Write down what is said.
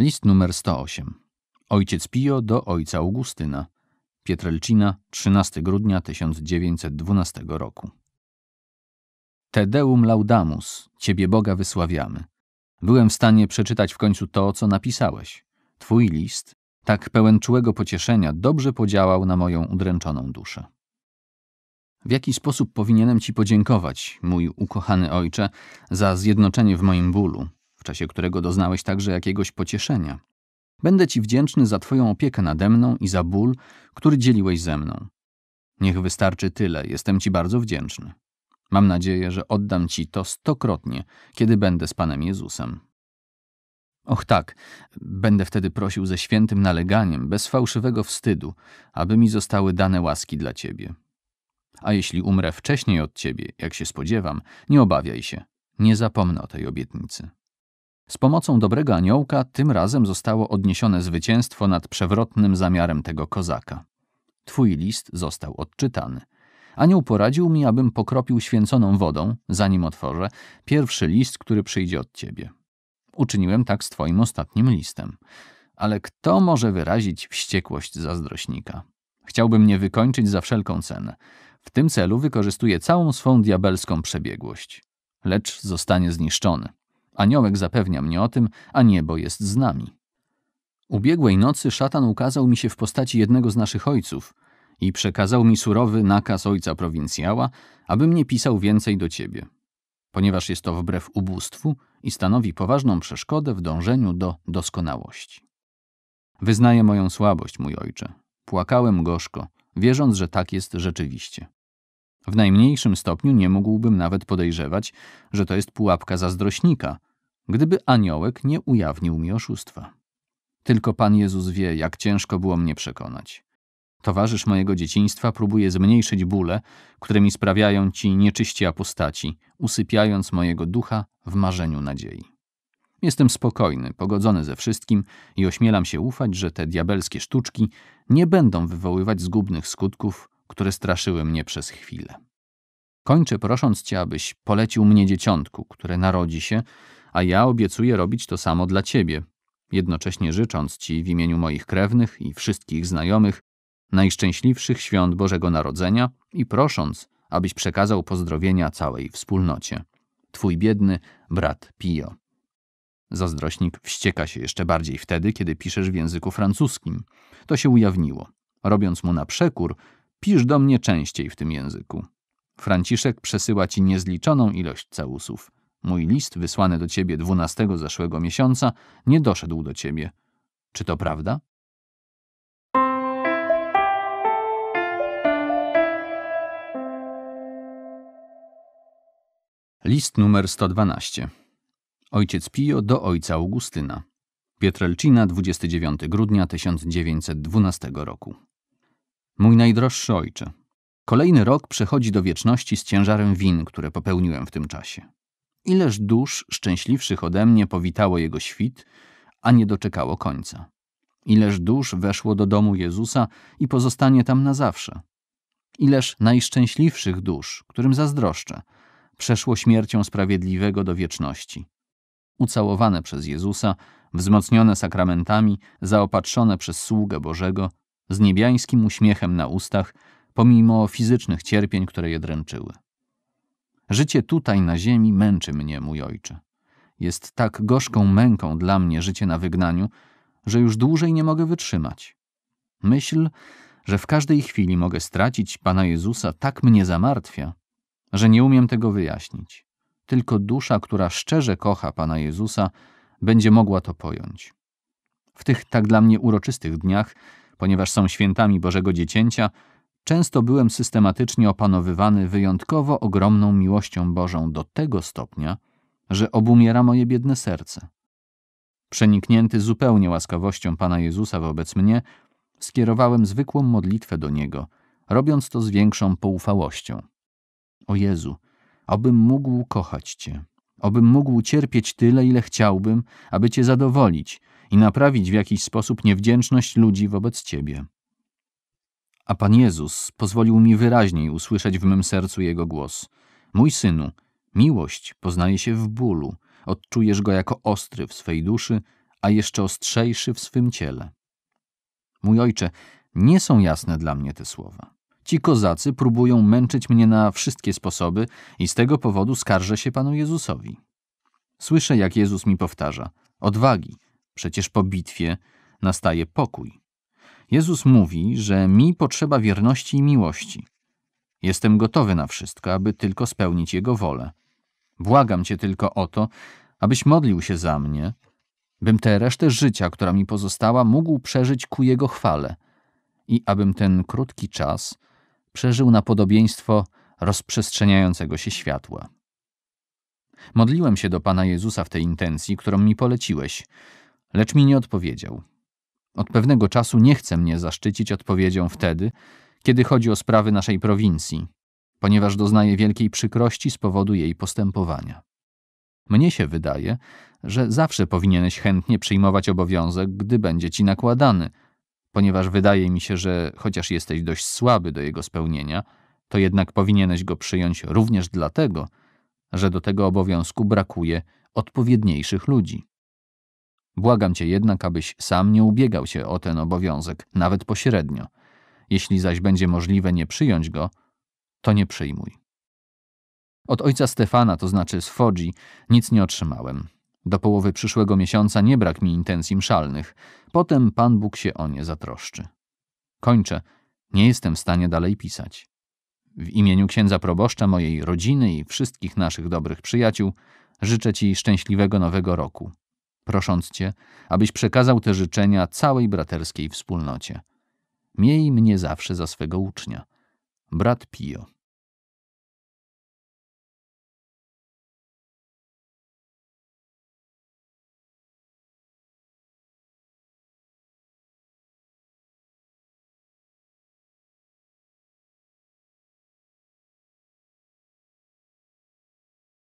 List numer 108. Ojciec Pio do ojca Augustyna. Pietrelcina, 13 grudnia 1912 roku. Te deum laudamus, Ciebie Boga wysławiamy. Byłem w stanie przeczytać w końcu to, co napisałeś. Twój list, tak pełen czułego pocieszenia, dobrze podziałał na moją udręczoną duszę. W jaki sposób powinienem Ci podziękować, mój ukochany ojcze, za zjednoczenie w moim bólu, w czasie którego doznałeś także jakiegoś pocieszenia. Będę Ci wdzięczny za Twoją opiekę nade mną i za ból, który dzieliłeś ze mną. Niech wystarczy tyle, jestem Ci bardzo wdzięczny. Mam nadzieję, że oddam Ci to stokrotnie, kiedy będę z Panem Jezusem. Och tak, będę wtedy prosił ze świętym naleganiem, bez fałszywego wstydu, aby mi zostały dane łaski dla Ciebie. A jeśli umrę wcześniej od Ciebie, jak się spodziewam, nie obawiaj się, nie zapomnę o tej obietnicy. Z pomocą dobrego aniołka tym razem zostało odniesione zwycięstwo nad przewrotnym zamiarem tego kozaka. Twój list został odczytany. Anioł poradził mi, abym pokropił święconą wodą, zanim otworzę, pierwszy list, który przyjdzie od ciebie. Uczyniłem tak z twoim ostatnim listem. Ale kto może wyrazić wściekłość zazdrośnika? Chciałbym nie wykończyć za wszelką cenę. W tym celu wykorzystuje całą swą diabelską przebiegłość. Lecz zostanie zniszczony. Aniołek zapewnia mnie o tym, a niebo jest z nami. Ubiegłej nocy szatan ukazał mi się w postaci jednego z naszych ojców i przekazał mi surowy nakaz ojca prowincjała, abym nie pisał więcej do ciebie, ponieważ jest to wbrew ubóstwu i stanowi poważną przeszkodę w dążeniu do doskonałości. Wyznaję moją słabość, mój ojcze. Płakałem gorzko, wierząc, że tak jest rzeczywiście. W najmniejszym stopniu nie mógłbym nawet podejrzewać, że to jest pułapka zazdrośnika – gdyby aniołek nie ujawnił mi oszustwa. Tylko Pan Jezus wie, jak ciężko było mnie przekonać. Towarzysz mojego dzieciństwa próbuje zmniejszyć bóle, które mi sprawiają ci nieczyści apostaci, usypiając mojego ducha w marzeniu nadziei. Jestem spokojny, pogodzony ze wszystkim i ośmielam się ufać, że te diabelskie sztuczki nie będą wywoływać zgubnych skutków, które straszyły mnie przez chwilę. Kończę prosząc Cię, abyś polecił mnie dzieciątku, które narodzi się a ja obiecuję robić to samo dla ciebie, jednocześnie życząc ci w imieniu moich krewnych i wszystkich znajomych najszczęśliwszych świąt Bożego Narodzenia i prosząc, abyś przekazał pozdrowienia całej wspólnocie. Twój biedny brat Pio. Zazdrośnik wścieka się jeszcze bardziej wtedy, kiedy piszesz w języku francuskim. To się ujawniło. Robiąc mu na przekór, pisz do mnie częściej w tym języku. Franciszek przesyła ci niezliczoną ilość całusów. Mój list wysłany do ciebie 12 zeszłego miesiąca nie doszedł do ciebie. Czy to prawda? List numer 112. Ojciec Pio do ojca Augustyna. Pietrelcina, 29 grudnia 1912 roku. Mój najdroższy ojcze. Kolejny rok przechodzi do wieczności z ciężarem win, które popełniłem w tym czasie. Ileż dusz szczęśliwszych ode mnie powitało jego świt, a nie doczekało końca. Ileż dusz weszło do domu Jezusa i pozostanie tam na zawsze. Ileż najszczęśliwszych dusz, którym zazdroszczę, przeszło śmiercią sprawiedliwego do wieczności. Ucałowane przez Jezusa, wzmocnione sakramentami, zaopatrzone przez sługę Bożego, z niebiańskim uśmiechem na ustach, pomimo fizycznych cierpień, które je dręczyły. Życie tutaj na ziemi męczy mnie, mój ojcze. Jest tak gorzką męką dla mnie życie na wygnaniu, że już dłużej nie mogę wytrzymać. Myśl, że w każdej chwili mogę stracić Pana Jezusa, tak mnie zamartwia, że nie umiem tego wyjaśnić. Tylko dusza, która szczerze kocha Pana Jezusa, będzie mogła to pojąć. W tych tak dla mnie uroczystych dniach, ponieważ są świętami Bożego Dziecięcia, Często byłem systematycznie opanowywany wyjątkowo ogromną miłością Bożą do tego stopnia, że obumiera moje biedne serce. Przeniknięty zupełnie łaskawością Pana Jezusa wobec mnie, skierowałem zwykłą modlitwę do Niego, robiąc to z większą poufałością. O Jezu, obym mógł kochać Cię, obym mógł cierpieć tyle, ile chciałbym, aby Cię zadowolić i naprawić w jakiś sposób niewdzięczność ludzi wobec Ciebie. A Pan Jezus pozwolił mi wyraźniej usłyszeć w mym sercu Jego głos. Mój synu, miłość poznaje się w bólu, odczujesz go jako ostry w swej duszy, a jeszcze ostrzejszy w swym ciele. Mój ojcze, nie są jasne dla mnie te słowa. Ci kozacy próbują męczyć mnie na wszystkie sposoby i z tego powodu skarżę się Panu Jezusowi. Słyszę, jak Jezus mi powtarza: Odwagi, przecież po bitwie nastaje pokój. Jezus mówi, że mi potrzeba wierności i miłości. Jestem gotowy na wszystko, aby tylko spełnić Jego wolę. Błagam Cię tylko o to, abyś modlił się za mnie, bym tę resztę życia, która mi pozostała, mógł przeżyć ku Jego chwale i abym ten krótki czas przeżył na podobieństwo rozprzestrzeniającego się światła. Modliłem się do Pana Jezusa w tej intencji, którą mi poleciłeś, lecz mi nie odpowiedział. Od pewnego czasu nie chce mnie zaszczycić odpowiedzią wtedy, kiedy chodzi o sprawy naszej prowincji, ponieważ doznaje wielkiej przykrości z powodu jej postępowania. Mnie się wydaje, że zawsze powinieneś chętnie przyjmować obowiązek, gdy będzie ci nakładany, ponieważ wydaje mi się, że chociaż jesteś dość słaby do jego spełnienia, to jednak powinieneś go przyjąć również dlatego, że do tego obowiązku brakuje odpowiedniejszych ludzi. Błagam cię jednak, abyś sam nie ubiegał się o ten obowiązek, nawet pośrednio. Jeśli zaś będzie możliwe nie przyjąć go, to nie przyjmuj. Od ojca Stefana, to znaczy z Fodzi, nic nie otrzymałem. Do połowy przyszłego miesiąca nie brak mi intencji mszalnych. Potem Pan Bóg się o nie zatroszczy. Kończę. Nie jestem w stanie dalej pisać. W imieniu księdza proboszcza, mojej rodziny i wszystkich naszych dobrych przyjaciół życzę Ci szczęśliwego nowego roku prosząc Cię, abyś przekazał te życzenia całej braterskiej wspólnocie. Miej mnie zawsze za swego ucznia. Brat Pio.